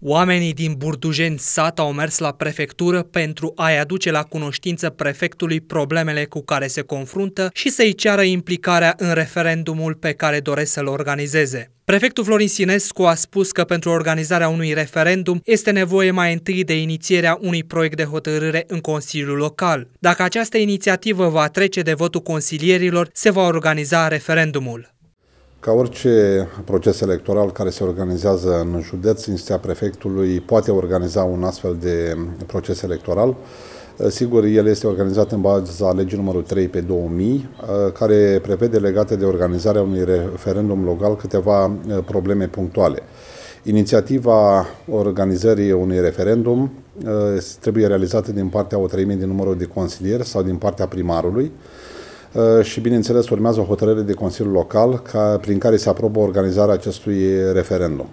Oamenii din Burdujeni sat au mers la prefectură pentru a-i aduce la cunoștință prefectului problemele cu care se confruntă și să-i ceară implicarea în referendumul pe care doresc să-l organizeze. Prefectul Florin Sinescu a spus că pentru organizarea unui referendum este nevoie mai întâi de inițierea unui proiect de hotărâre în Consiliul Local. Dacă această inițiativă va trece de votul consilierilor, se va organiza referendumul. Ca orice proces electoral care se organizează în județ, instia prefectului poate organiza un astfel de proces electoral. Eh, sigur, el este organizat în baza legii numărul 3 pe 2000, eh, care prevede legate de organizarea unui referendum local câteva eh, probleme punctuale. Inițiativa organizării unui referendum trebuie realizată din partea o treime din numărul de consilieri sau din partea primarului, Uh, și, bineînțeles, urmează o hotărâre de Consiliul Local ca, prin care se aprobă organizarea acestui referendum.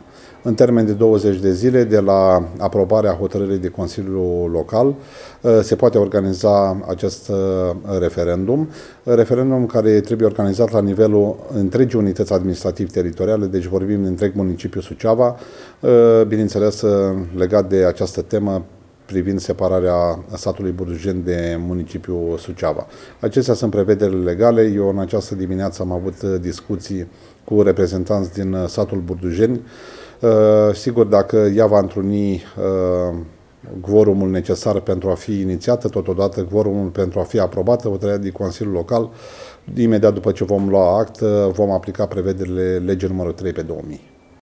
În termen de 20 de zile de la aprobarea hotărârii de Consiliul Local uh, se poate organiza acest uh, referendum, referendum care trebuie organizat la nivelul întregii unități administrativ-teritoriale, deci vorbim de întreg municipiul Suceava, bineînțeles legat de această temă privind separarea satului Burdujen de municipiul Suceava. Acestea sunt prevederile legale. Eu în această dimineață am avut uh, discuții cu reprezentanți din uh, satul Burdujeni. Uh, sigur, dacă ea va întruni gvorumul necesar pentru a fi inițiată, totodată gvorumul pentru a fi aprobată, hotărârea din Consiliul Local, imediat după ce vom lua act, vom aplica prevederile legii numărul 3 pe 2000.